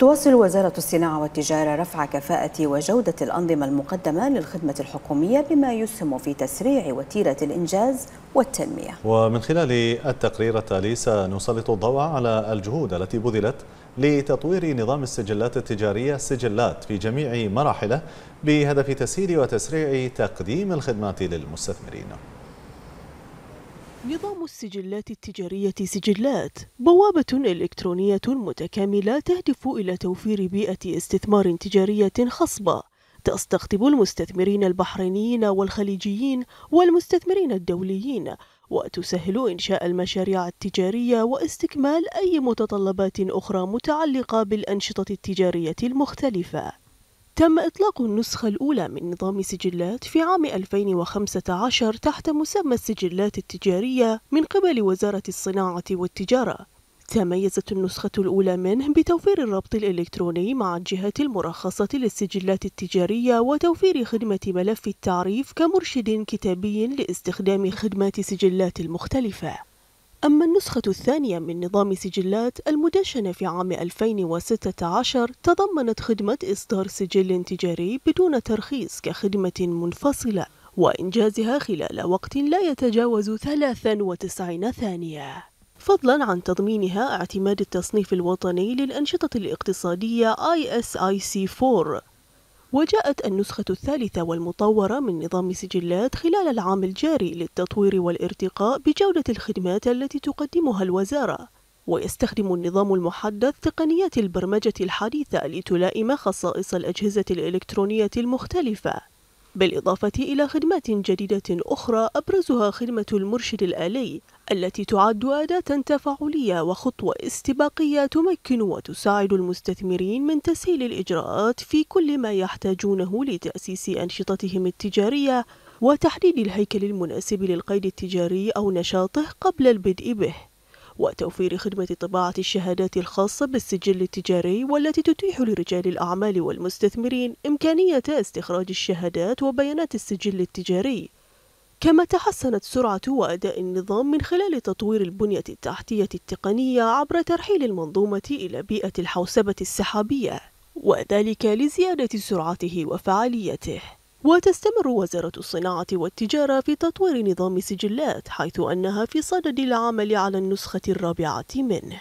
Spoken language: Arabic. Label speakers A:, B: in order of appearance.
A: تواصل وزارة الصناعة والتجارة رفع كفاءة وجودة الأنظمة المقدمة للخدمة
B: الحكومية بما يسهم في تسريع وتيرة الإنجاز والتنمية
A: ومن خلال التقرير التالي سنسلط الضوء على الجهود التي بذلت لتطوير نظام السجلات التجارية سجلات في جميع مراحله بهدف تسهيل وتسريع تقديم الخدمات للمستثمرين
B: نظام السجلات التجارية سجلات بوابة إلكترونية متكاملة تهدف إلى توفير بيئة استثمار تجارية خصبة تستقطب المستثمرين البحرينيين والخليجيين والمستثمرين الدوليين وتسهل إنشاء المشاريع التجارية واستكمال أي متطلبات أخرى متعلقة بالأنشطة التجارية المختلفة تم إطلاق النسخة الأولى من نظام سجلات في عام 2015 تحت مسمى السجلات التجارية من قبل وزارة الصناعة والتجارة تميزت النسخة الأولى منه بتوفير الربط الإلكتروني مع الجهة المرخصة للسجلات التجارية وتوفير خدمة ملف التعريف كمرشد كتابي لاستخدام خدمات سجلات المختلفة أما النسخة الثانية من نظام سجلات المدشنة في عام 2016 تضمنت خدمة إصدار سجل تجاري بدون ترخيص كخدمة منفصلة وإنجازها خلال وقت لا يتجاوز 93 ثانية فضلا عن تضمينها اعتماد التصنيف الوطني للأنشطة الاقتصادية ISIC 4 وجاءت النسخة الثالثة والمطورة من نظام سجلات خلال العام الجاري للتطوير والارتقاء بجودة الخدمات التي تقدمها الوزارة ويستخدم النظام المحدث تقنيات البرمجة الحديثة لتلائم خصائص الأجهزة الإلكترونية المختلفة بالإضافة إلى خدمات جديدة أخرى أبرزها خدمة المرشد الآلي التي تعد أداة تفاعلية وخطوة استباقية تمكن وتساعد المستثمرين من تسهيل الإجراءات في كل ما يحتاجونه لتأسيس أنشطتهم التجارية وتحديد الهيكل المناسب للقيد التجاري أو نشاطه قبل البدء به وتوفير خدمة طباعة الشهادات الخاصة بالسجل التجاري والتي تتيح لرجال الأعمال والمستثمرين إمكانية استخراج الشهادات وبيانات السجل التجاري كما تحسنت سرعة وأداء النظام من خلال تطوير البنية التحتية التقنية عبر ترحيل المنظومة إلى بيئة الحوسبة السحابية وذلك لزيادة سرعته وفعاليته وتستمر وزارة الصناعة والتجارة في تطوير نظام سجلات حيث أنها في صدد العمل
A: على النسخة الرابعة منه